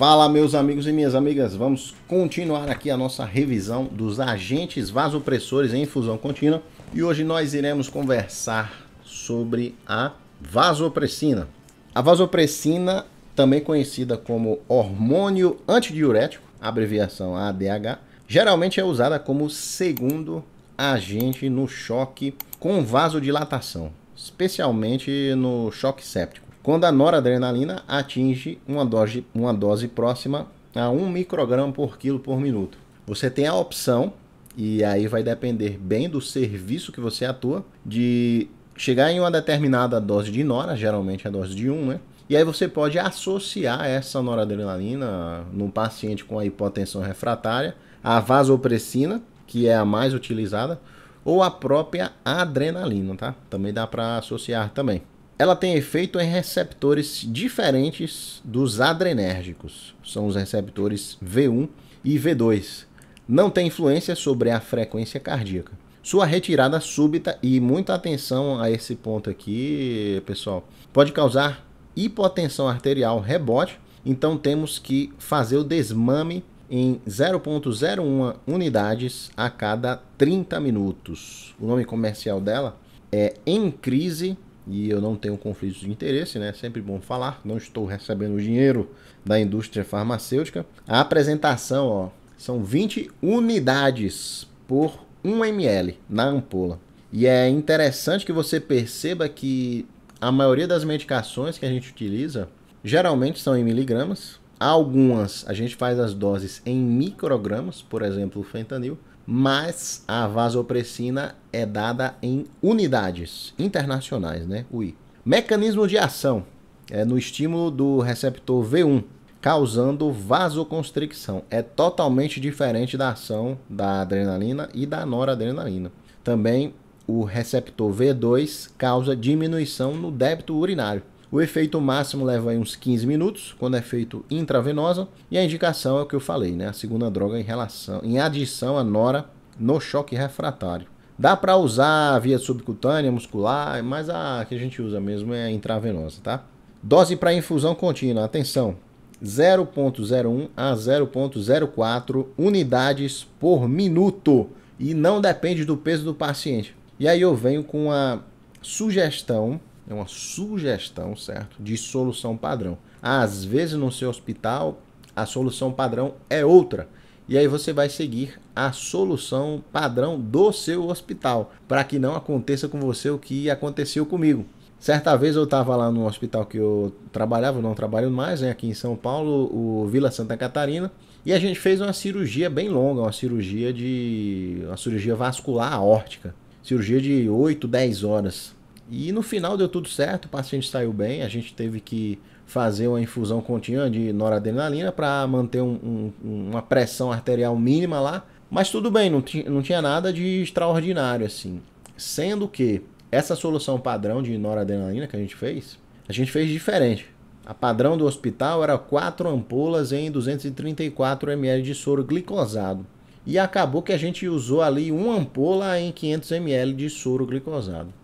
Fala, meus amigos e minhas amigas, vamos continuar aqui a nossa revisão dos agentes vasopressores em infusão contínua e hoje nós iremos conversar sobre a vasopressina. A vasopressina, também conhecida como hormônio antidiurético, abreviação ADH, geralmente é usada como segundo agente no choque com vasodilatação, especialmente no choque séptico quando a noradrenalina atinge uma dose, uma dose próxima a 1 micrograma por quilo por minuto. Você tem a opção, e aí vai depender bem do serviço que você atua, de chegar em uma determinada dose de nora, geralmente a é dose de 1, né? E aí você pode associar essa noradrenalina no paciente com a hipotensão refratária, a vasopressina, que é a mais utilizada, ou a própria adrenalina, tá? Também dá para associar também. Ela tem efeito em receptores diferentes dos adrenérgicos, são os receptores V1 e V2. Não tem influência sobre a frequência cardíaca. Sua retirada súbita e muita atenção a esse ponto aqui, pessoal, pode causar hipotensão arterial rebote. Então temos que fazer o desmame em 0.01 unidades a cada 30 minutos. O nome comercial dela é Em Crise e eu não tenho conflitos de interesse, né? Sempre bom falar. Não estou recebendo dinheiro da indústria farmacêutica. A apresentação, ó, são 20 unidades por 1 ml na ampola. E é interessante que você perceba que a maioria das medicações que a gente utiliza geralmente são em miligramas. Algumas a gente faz as doses em microgramas, por exemplo, o fentanil, mas a vasopressina é dada em unidades internacionais, né? UI. Mecanismo de ação é no estímulo do receptor V1, causando vasoconstricção. É totalmente diferente da ação da adrenalina e da noradrenalina. Também o receptor V2 causa diminuição no débito urinário. O efeito máximo leva aí uns 15 minutos, quando é feito intravenosa, e a indicação é o que eu falei, né? A segunda droga em relação, em adição à nora no choque refratário. Dá para usar via subcutânea, muscular, mas a que a gente usa mesmo é intravenosa, tá? Dose para infusão contínua, atenção, 0.01 a 0.04 unidades por minuto e não depende do peso do paciente. E aí eu venho com a sugestão é uma sugestão, certo? De solução padrão. Às vezes no seu hospital a solução padrão é outra. E aí você vai seguir a solução padrão do seu hospital, para que não aconteça com você o que aconteceu comigo. Certa vez eu estava lá no hospital que eu trabalhava, não trabalho mais, né, aqui em São Paulo, o Vila Santa Catarina, e a gente fez uma cirurgia bem longa, uma cirurgia de uma cirurgia vascular aórtica, cirurgia de 8, 10 horas. E no final deu tudo certo, o paciente saiu bem, a gente teve que fazer uma infusão contínua de noradrenalina para manter um, um, uma pressão arterial mínima lá. Mas tudo bem, não, não tinha nada de extraordinário assim. Sendo que essa solução padrão de noradrenalina que a gente fez, a gente fez diferente. A padrão do hospital era 4 ampolas em 234 ml de soro glicosado. E acabou que a gente usou ali uma ampola em 500 ml de soro glicosado.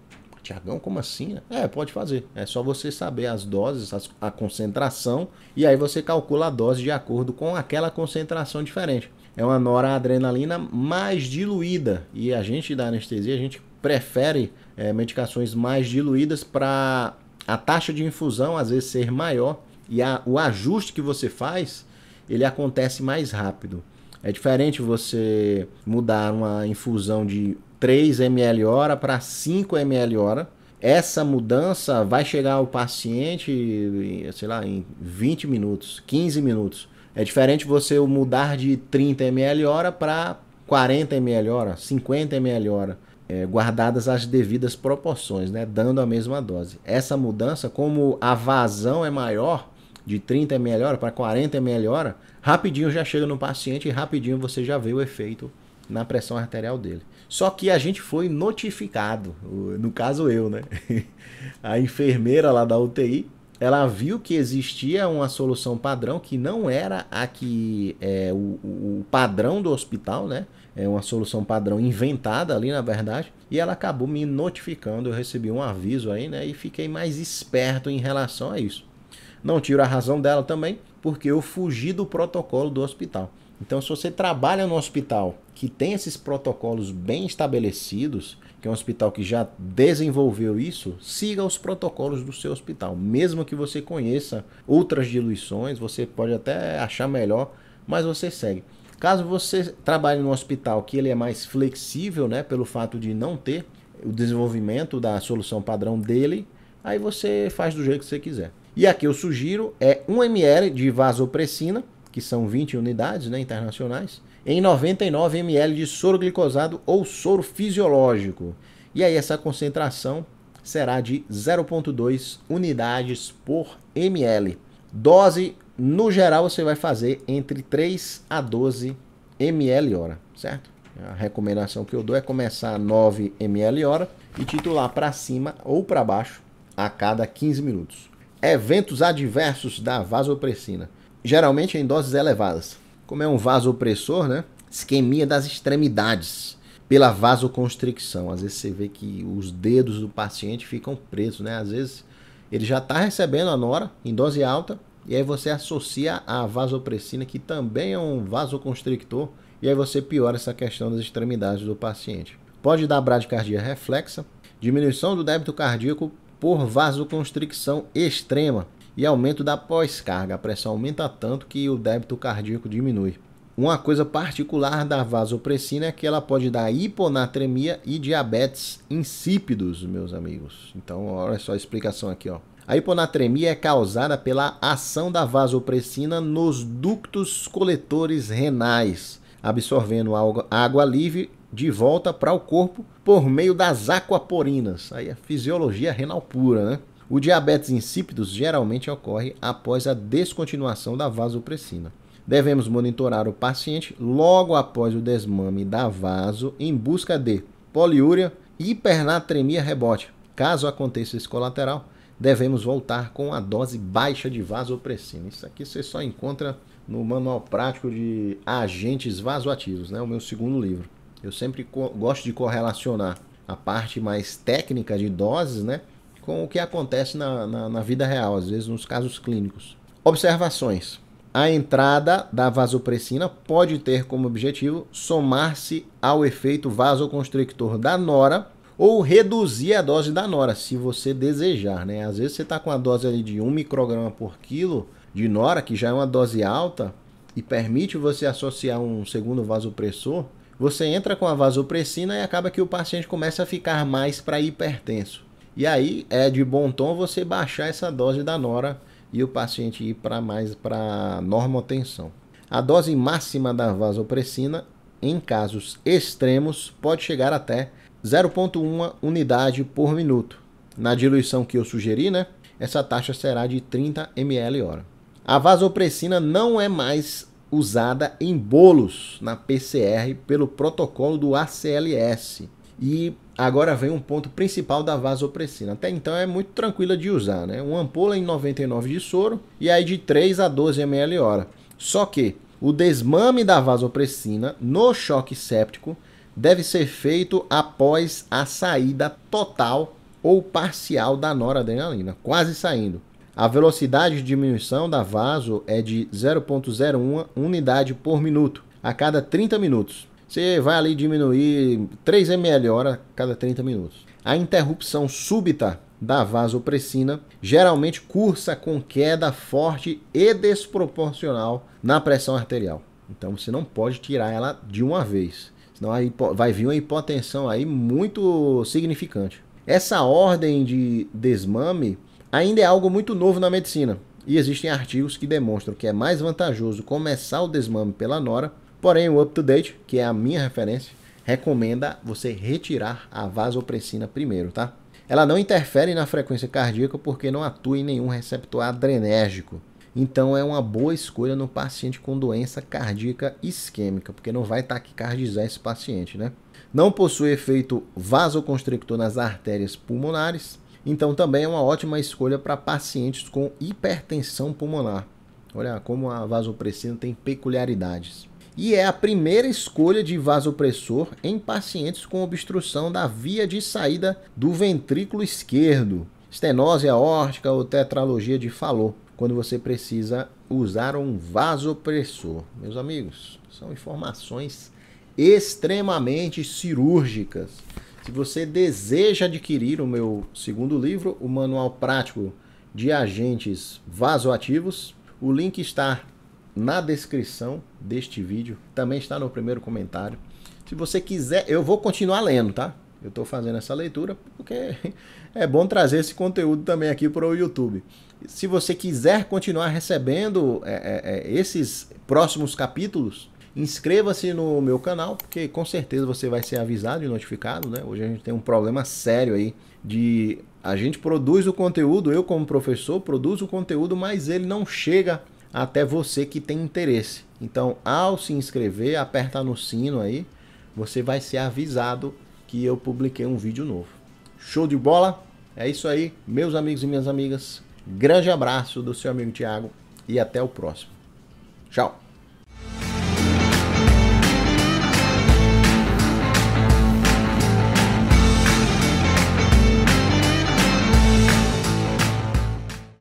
Tiagão, como assim? É, pode fazer. É só você saber as doses, a concentração, e aí você calcula a dose de acordo com aquela concentração diferente. É uma noradrenalina mais diluída. E a gente da anestesia, a gente prefere é, medicações mais diluídas para a taxa de infusão às vezes ser maior e a, o ajuste que você faz ele acontece mais rápido. É diferente você mudar uma infusão de 3 ml hora para 5 ml hora. Essa mudança vai chegar ao paciente, eh, sei lá, em 20 minutos, 15 minutos. É diferente você mudar de 30 ml hora para 40 ml hora, 50 ml hora, é, guardadas as devidas proporções, né? dando a mesma dose. Essa mudança, como a vazão é maior, de 30 ml hora para 40 ml hora, rapidinho já chega no paciente e rapidinho você já vê o efeito na pressão arterial dele. Só que a gente foi notificado, no caso eu, né? A enfermeira lá da UTI, ela viu que existia uma solução padrão que não era a que é o, o padrão do hospital, né? É uma solução padrão inventada ali, na verdade. E ela acabou me notificando, eu recebi um aviso aí, né? E fiquei mais esperto em relação a isso. Não tiro a razão dela também, porque eu fugi do protocolo do hospital. Então, se você trabalha no hospital que tem esses protocolos bem estabelecidos, que é um hospital que já desenvolveu isso, siga os protocolos do seu hospital. Mesmo que você conheça outras diluições, você pode até achar melhor, mas você segue. Caso você trabalhe num hospital que ele é mais flexível, né, pelo fato de não ter o desenvolvimento da solução padrão dele, aí você faz do jeito que você quiser. E aqui eu sugiro é 1 ml de vasopressina que são 20 unidades né, internacionais, em 99 ml de soro glicosado ou soro fisiológico. E aí essa concentração será de 0,2 unidades por ml. Dose, no geral, você vai fazer entre 3 a 12 ml hora, certo? A recomendação que eu dou é começar a 9 ml hora e titular para cima ou para baixo a cada 15 minutos. Eventos adversos da vasopressina geralmente em doses elevadas. Como é um vasopressor, né? Isquemia das extremidades pela vasoconstricção. Às vezes você vê que os dedos do paciente ficam presos, né? Às vezes ele já está recebendo a nora em dose alta e aí você associa a vasopressina, que também é um vasoconstrictor, e aí você piora essa questão das extremidades do paciente. Pode dar bradicardia reflexa, diminuição do débito cardíaco por vasoconstricção extrema, e aumento da pós-carga. A pressão aumenta tanto que o débito cardíaco diminui. Uma coisa particular da vasopressina é que ela pode dar hiponatremia e diabetes insípidos, meus amigos. Então, olha só a explicação aqui, ó. A hiponatremia é causada pela ação da vasopressina nos ductos coletores renais, absorvendo água livre de volta para o corpo por meio das aquaporinas. Aí é fisiologia renal pura, né? O diabetes insípidos geralmente ocorre após a descontinuação da vasopressina. Devemos monitorar o paciente logo após o desmame da vaso em busca de poliúria e hipernatremia rebote. Caso aconteça esse colateral, devemos voltar com a dose baixa de vasopressina. Isso aqui você só encontra no Manual Prático de Agentes Vasoativos, né? o meu segundo livro. Eu sempre gosto de correlacionar a parte mais técnica de doses, né? com o que acontece na, na, na vida real, às vezes nos casos clínicos. Observações. A entrada da vasopressina pode ter como objetivo somar-se ao efeito vasoconstrictor da nora ou reduzir a dose da nora, se você desejar, né? Às vezes você está com a dose ali de 1 micrograma por quilo de nora, que já é uma dose alta, e permite você associar um segundo vasopressor, você entra com a vasopressina e acaba que o paciente começa a ficar mais para hipertenso. E aí é de bom tom você baixar essa dose da nora e o paciente ir para mais para normotensão. A dose máxima da vasopressina, em casos extremos, pode chegar até 0,1 unidade por minuto. Na diluição que eu sugeri, né? Essa taxa será de 30 ml hora. A vasopressina não é mais usada em bolos na PCR pelo protocolo do ACLS, e agora vem um ponto principal da vasopressina. Até então é muito tranquila de usar, né? Uma ampola em 99 de soro e aí de 3 a 12 ml hora. Só que o desmame da vasopressina no choque séptico deve ser feito após a saída total ou parcial da noradrenalina, quase saindo. A velocidade de diminuição da vaso é de 0.01 unidade por minuto a cada 30 minutos. Você vai ali diminuir 3 ml hora a cada 30 minutos. A interrupção súbita da vasopressina geralmente cursa com queda forte e desproporcional na pressão arterial. Então você não pode tirar ela de uma vez, senão vai vir uma hipotensão aí muito significante. Essa ordem de desmame ainda é algo muito novo na medicina. E existem artigos que demonstram que é mais vantajoso começar o desmame pela nora Porém, o UpToDate, que é a minha referência, recomenda você retirar a vasopressina primeiro, tá? Ela não interfere na frequência cardíaca porque não atua em nenhum receptor adrenérgico. Então é uma boa escolha no paciente com doença cardíaca isquêmica, porque não vai taquicardizar esse paciente, né? Não possui efeito vasoconstrictor nas artérias pulmonares, então também é uma ótima escolha para pacientes com hipertensão pulmonar. Olha como a vasopressina tem peculiaridades e é a primeira escolha de vasopressor em pacientes com obstrução da via de saída do ventrículo esquerdo, estenose aórtica ou tetralogia de Fallot, quando você precisa usar um vasopressor. Meus amigos, são informações extremamente cirúrgicas. Se você deseja adquirir o meu segundo livro, o Manual Prático de Agentes Vasoativos, o link está na descrição deste vídeo, também está no primeiro comentário. Se você quiser, eu vou continuar lendo, tá? Eu estou fazendo essa leitura porque é bom trazer esse conteúdo também aqui para o YouTube. Se você quiser continuar recebendo é, é, é, esses próximos capítulos, inscreva-se no meu canal, porque com certeza você vai ser avisado e notificado. Né? Hoje a gente tem um problema sério aí de a gente produz o conteúdo, eu como professor produzo o conteúdo, mas ele não chega até você que tem interesse. Então, ao se inscrever, aperta no sino aí, você vai ser avisado que eu publiquei um vídeo novo. Show de bola? É isso aí, meus amigos e minhas amigas. Grande abraço do seu amigo Tiago e até o próximo. Tchau!